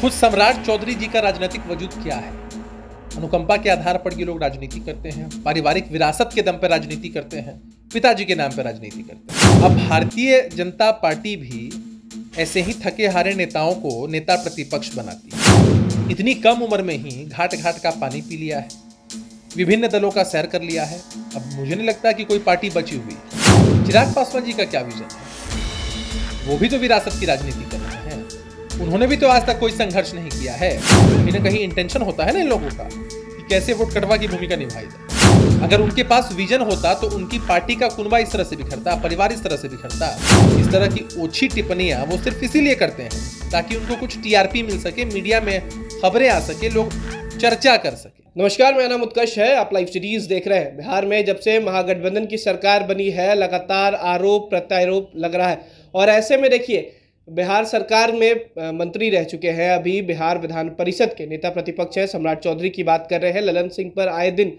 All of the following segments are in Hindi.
खुद सम्राट चौधरी जी का राजनीतिक वजूद क्या है अनुकंपा के आधार पर ये लोग राजनीति करते हैं पारिवारिक विरासत के दम पर राजनीति करते हैं पिताजी के नाम पर राजनीति करते हैं अब भारतीय जनता पार्टी भी ऐसे ही थके हारे नेताओं को नेता प्रतिपक्ष बनाती है इतनी कम उम्र में ही घाट घाट का पानी पी लिया है विभिन्न दलों का सैर कर लिया है अब मुझे नहीं लगता कि कोई पार्टी बची हुई चिराग पासवान जी का क्या विजन है वो भी तो विरासत की राजनीति कर उन्होंने भी तो आज तक कोई संघर्ष नहीं किया है कहीं ना कहीं इंटेंशन होता है ना इन लोगों का कि कैसे वोट कटवा की भूमिका निभाई जाए अगर उनके पास विजन होता तो उनकी पार्टी का कुनबा इस तरह से बिखरता परिवार इस तरह से बिखरता इस तरह की ओछी टिप्पणियां वो सिर्फ इसीलिए करते हैं ताकि उनको कुछ टीआरपी मिल सके मीडिया में खबरें आ सके लोग चर्चा कर सके नमस्कार मेरा नाम उत्कर्ष है आप लाइव सीरीज देख रहे हैं बिहार में जब से महागठबंधन की सरकार बनी है लगातार आरोप प्रत्यारोप लग रहा है और ऐसे में देखिए बिहार सरकार में मंत्री रह चुके हैं अभी बिहार विधान परिषद के नेता प्रतिपक्ष हैं सम्राट चौधरी की बात कर रहे हैं ललन सिंह पर आए दिन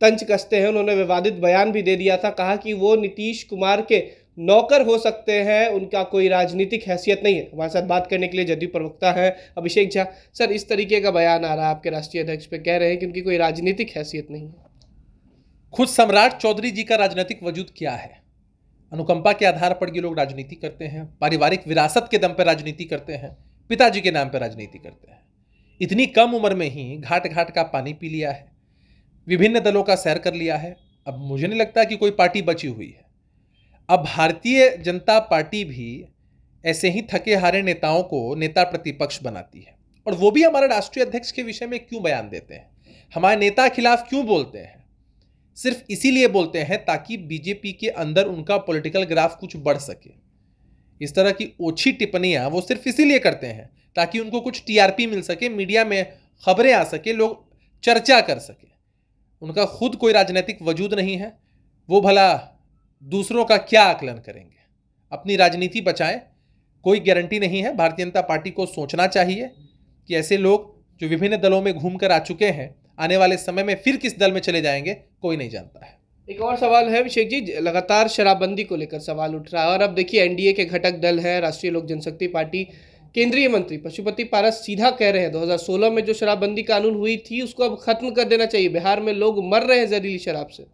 तंज कसते हैं उन्होंने विवादित बयान भी दे दिया था कहा कि वो नीतीश कुमार के नौकर हो सकते हैं उनका कोई राजनीतिक हैसियत नहीं है हमारे साथ बात करने के लिए जदयू प्रवक्ता है अभिषेक झा सर इस तरीके का बयान आ रहा है आपके राष्ट्रीय अध्यक्ष पे कह रहे हैं कि उनकी कोई राजनीतिक हैसियत नहीं है खुद सम्राट चौधरी जी का राजनीतिक वजूद क्या है अनुकंपा के आधार पर ये लोग राजनीति करते हैं पारिवारिक विरासत के दम पर राजनीति करते हैं पिताजी के नाम पर राजनीति करते हैं इतनी कम उम्र में ही घाट घाट का पानी पी लिया है विभिन्न दलों का सैर कर लिया है अब मुझे नहीं लगता कि कोई पार्टी बची हुई है अब भारतीय जनता पार्टी भी ऐसे ही थके हारे नेताओं को नेता प्रतिपक्ष बनाती है और वो भी हमारे राष्ट्रीय अध्यक्ष के विषय में क्यों बयान देते हैं हमारे नेता खिलाफ क्यों बोलते हैं सिर्फ इसीलिए बोलते हैं ताकि बीजेपी के अंदर उनका पॉलिटिकल ग्राफ कुछ बढ़ सके इस तरह की ओछी टिप्पणियाँ वो सिर्फ इसीलिए करते हैं ताकि उनको कुछ टीआरपी मिल सके मीडिया में खबरें आ सके लोग चर्चा कर सके उनका खुद कोई राजनीतिक वजूद नहीं है वो भला दूसरों का क्या आकलन करेंगे अपनी राजनीति बचाएं कोई गारंटी नहीं है भारतीय जनता पार्टी को सोचना चाहिए कि ऐसे लोग जो विभिन्न दलों में घूम कर आ चुके हैं आने वाले समय में फिर किस दल में चले जाएंगे कोई नहीं जानता है एक और सवाल है अभिषेक जी लगातार शराबबंदी को लेकर सवाल उठ रहा है और अब देखिए एनडीए के घटक दल है राष्ट्रीय लोक जनशक्ति पार्टी केंद्रीय मंत्री पशुपति पारस सीधा कह रहे हैं 2016 में जो शराबबंदी कानून हुई थी उसको अब खत्म कर देना चाहिए बिहार में लोग मर रहे हैं जहरीली शराब से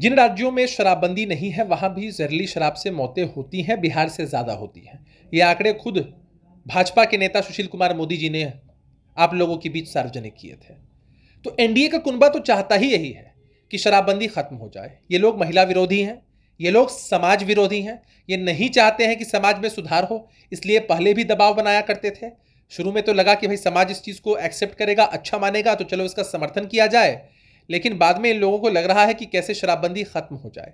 जिन राज्यों में शराबबंदी नहीं है वहां भी जहरीली शराब से मौतें होती हैं बिहार से ज़्यादा होती हैं ये आंकड़े खुद भाजपा के नेता सुशील कुमार मोदी जी ने आप लोगों के बीच सार्वजनिक किए थे तो एनडीए का कुनबा तो चाहता ही यही है कि शराबबंदी खत्म हो जाए ये लोग महिला विरोधी हैं ये लोग समाज विरोधी हैं ये नहीं चाहते हैं कि समाज में सुधार हो इसलिए पहले भी दबाव बनाया करते थे शुरू में तो लगा कि भाई समाज इस चीज़ को एक्सेप्ट करेगा अच्छा मानेगा तो चलो इसका समर्थन किया जाए लेकिन बाद में इन लोगों को लग रहा है कि कैसे शराबबंदी खत्म हो जाए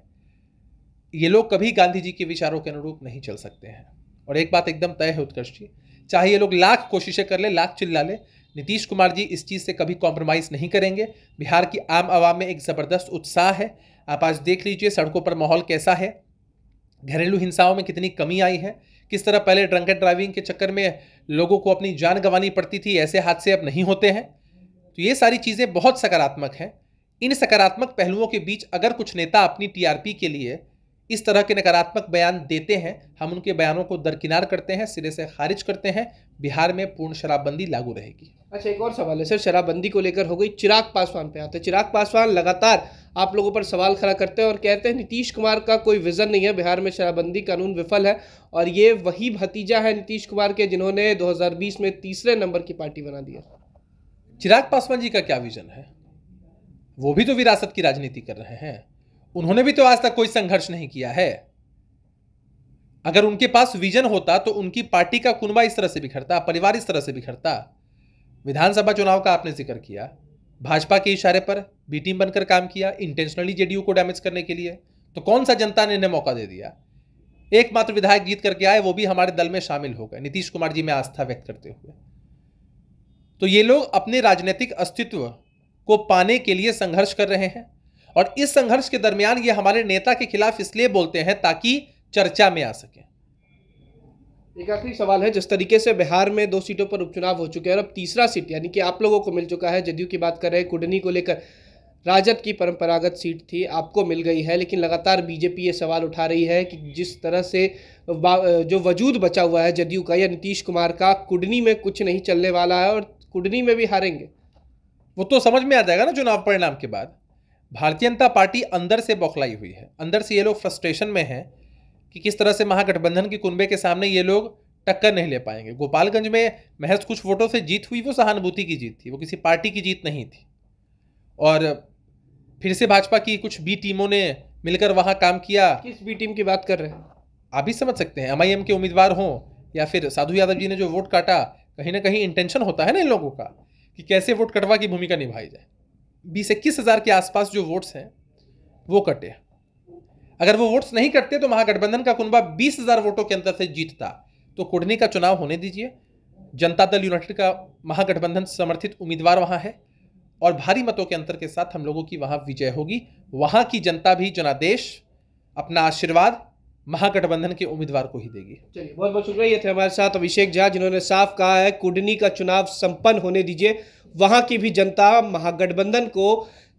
ये लोग कभी गांधी जी के विचारों के अनुरूप नहीं चल सकते हैं और एक बात एकदम तय है उत्कर्ष जी चाहे ये लोग लाख कोशिशें कर ले लाख चिल्ला ले नीतीश कुमार जी इस चीज़ से कभी कॉम्प्रोमाइज़ नहीं करेंगे बिहार की आम आवाम में एक ज़बरदस्त उत्साह है आप आज देख लीजिए सड़कों पर माहौल कैसा है घरेलू हिंसाओं में कितनी कमी आई है किस तरह पहले ड्रंक एंड ड्राइविंग के चक्कर में लोगों को अपनी जान गंवानी पड़ती थी ऐसे हादसे अब नहीं होते हैं तो ये सारी चीज़ें बहुत सकारात्मक हैं इन सकारात्मक पहलुओं के बीच अगर कुछ नेता अपनी टीआरपी के लिए इस तरह के नकारात्मक बयान देते हैं हम उनके बयानों को दरकिनार करते हैं सिरे से खारिज करते हैं बिहार में पूर्ण शराबबंदी लागू रहेगी अच्छा एक और सवाल है सर शराबबंदी को लेकर हो गई चिराग पासवान पे आते हैं चिराग पासवान लगातार आप लोगों पर सवाल खड़ा करते हैं और कहते हैं नीतीश कुमार का कोई विज़न नहीं है बिहार में शराबबंदी कानून विफल है और ये वही भतीजा है नीतीश कुमार के जिन्होंने दो में तीसरे नंबर की पार्टी बना दिया चिराग पासवान जी का क्या विज़न है वो भी तो विरासत की राजनीति कर रहे हैं उन्होंने भी तो आज तक कोई संघर्ष नहीं किया है अगर उनके पास विजन होता तो उनकी पार्टी का कुनबा इस तरह से बिखरता परिवार इस तरह से बिखरता विधानसभा चुनाव का आपने जिक्र किया भाजपा के इशारे पर बी टीम बनकर काम किया इंटेंशनली जेडीयू को डैमेज करने के लिए तो कौन सा जनता ने इन्हें मौका दे दिया एकमात्र विधायक जीत करके आए वो भी हमारे दल में शामिल हो गए नीतीश कुमार जी में आस्था व्यक्त करते हुए तो ये लोग अपने राजनीतिक अस्तित्व को पाने के लिए संघर्ष कर रहे हैं और इस संघर्ष के दरमियान ये हमारे नेता के खिलाफ इसलिए बोलते हैं ताकि चर्चा में आ सके एक आखिरी सवाल है जिस तरीके से बिहार में दो सीटों पर उपचुनाव हो चुके हैं और अब तीसरा सीट यानी कि आप लोगों को मिल चुका है जदयू की बात कर रहे हैं कुडनी को लेकर राजद की परंपरागत सीट थी आपको मिल गई है लेकिन लगातार बीजेपी ये सवाल उठा रही है कि जिस तरह से जो वजूद बचा हुआ है जदयू का या नीतीश कुमार का कुडनी में कुछ नहीं चलने वाला है और कुडनी में भी हारेंगे वो तो समझ में आ जाएगा ना चुनाव परिणाम के बाद भारतीय जनता पार्टी अंदर से बौखलाई हुई है अंदर से ये लोग फ्रस्ट्रेशन में हैं कि किस तरह से महागठबंधन के कुनबे के सामने ये लोग टक्कर नहीं ले पाएंगे गोपालगंज में महज कुछ वोटों से जीत हुई वो सहानुभूति की जीत थी वो किसी पार्टी की जीत नहीं थी और फिर से भाजपा की कुछ बी टीमों ने मिलकर वहाँ काम किया किस बी टीम की बात कर रहे हैं आप भी समझ सकते हैं एम के उम्मीदवार हों या फिर साधु यादव जी ने जो वोट काटा कहीं ना कहीं इंटेंशन होता है ना इन लोगों का कि कैसे वोट कटवा की भूमिका निभाई जाए बीस इक्कीस हज़ार के आसपास जो वोट्स हैं वो कटे अगर वो वोट्स नहीं कटते तो महागठबंधन का कुनबा बीस हज़ार वोटों के अंतर से जीतता तो कुडनी का चुनाव होने दीजिए जनता दल यूनाइटेड का महागठबंधन समर्थित उम्मीदवार वहाँ है और भारी मतों के अंतर के साथ हम लोगों की वहाँ विजय होगी वहाँ की जनता भी जनादेश अपना आशीर्वाद महागठबंधन के उम्मीदवार को ही देगी चलिए बहुत बहुत शुक्रिया ये थे हमारे साथ अभिषेक झा जिन्होंने साफ कहा है कुडनी का चुनाव संपन्न होने दीजिए वहाँ की भी जनता महागठबंधन को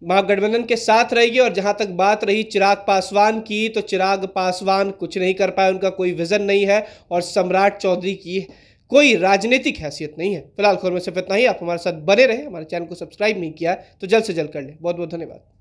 महागठबंधन के साथ रहेगी और जहाँ तक बात रही चिराग पासवान की तो चिराग पासवान कुछ नहीं कर पाए उनका कोई विजन नहीं है और सम्राट चौधरी की कोई राजनीतिक हैसियत नहीं है फिलहाल खबर में सिर्फ इतना ही आप हमारे साथ बने रहे हमारे चैनल को सब्सक्राइब नहीं किया तो जल्द से जल्द कर लें बहुत बहुत धन्यवाद